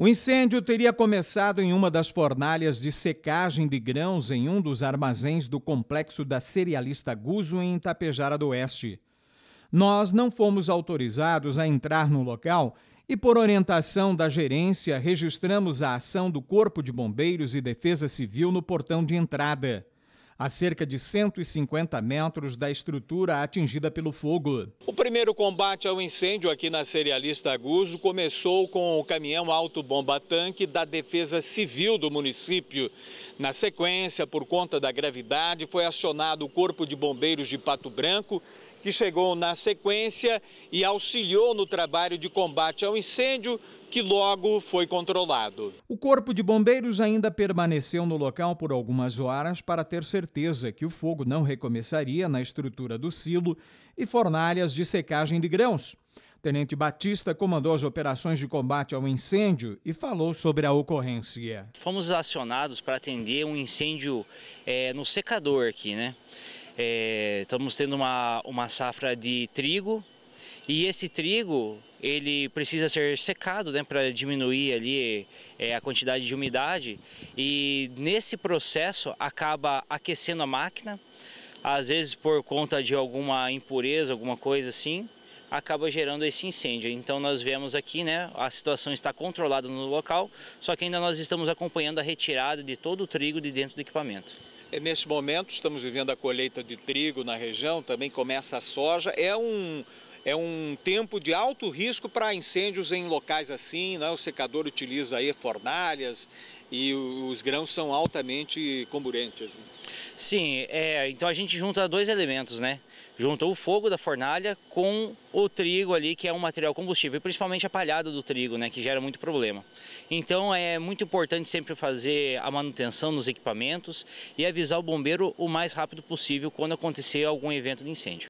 O incêndio teria começado em uma das fornalhas de secagem de grãos em um dos armazéns do complexo da cerealista Guzo em Itapejara do Oeste. Nós não fomos autorizados a entrar no local e, por orientação da gerência, registramos a ação do Corpo de Bombeiros e Defesa Civil no portão de entrada a cerca de 150 metros da estrutura atingida pelo fogo. O primeiro combate ao incêndio aqui na serialista Aguso começou com o caminhão autobomba-tanque da Defesa Civil do município. Na sequência, por conta da gravidade, foi acionado o Corpo de Bombeiros de Pato Branco que chegou na sequência e auxiliou no trabalho de combate ao incêndio, que logo foi controlado. O Corpo de Bombeiros ainda permaneceu no local por algumas horas para ter certeza que o fogo não recomeçaria na estrutura do silo e fornalhas de secagem de grãos. Tenente Batista comandou as operações de combate ao incêndio e falou sobre a ocorrência. Fomos acionados para atender um incêndio é, no secador aqui, né? É, estamos tendo uma, uma safra de trigo e esse trigo ele precisa ser secado né, para diminuir ali é, a quantidade de umidade e nesse processo acaba aquecendo a máquina, às vezes por conta de alguma impureza, alguma coisa assim, acaba gerando esse incêndio. Então nós vemos aqui, né, a situação está controlada no local, só que ainda nós estamos acompanhando a retirada de todo o trigo de dentro do equipamento. É, neste momento, estamos vivendo a colheita de trigo na região, também começa a soja. É um, é um tempo de alto risco para incêndios em locais assim, né? O secador utiliza aí fornalhas e os grãos são altamente comburentes. Né? Sim, é, então a gente junta dois elementos, né? Junta o fogo da fornalha com o trigo ali, que é um material combustível, principalmente a palhada do trigo, né, que gera muito problema. Então é muito importante sempre fazer a manutenção nos equipamentos e avisar o bombeiro o mais rápido possível quando acontecer algum evento de incêndio.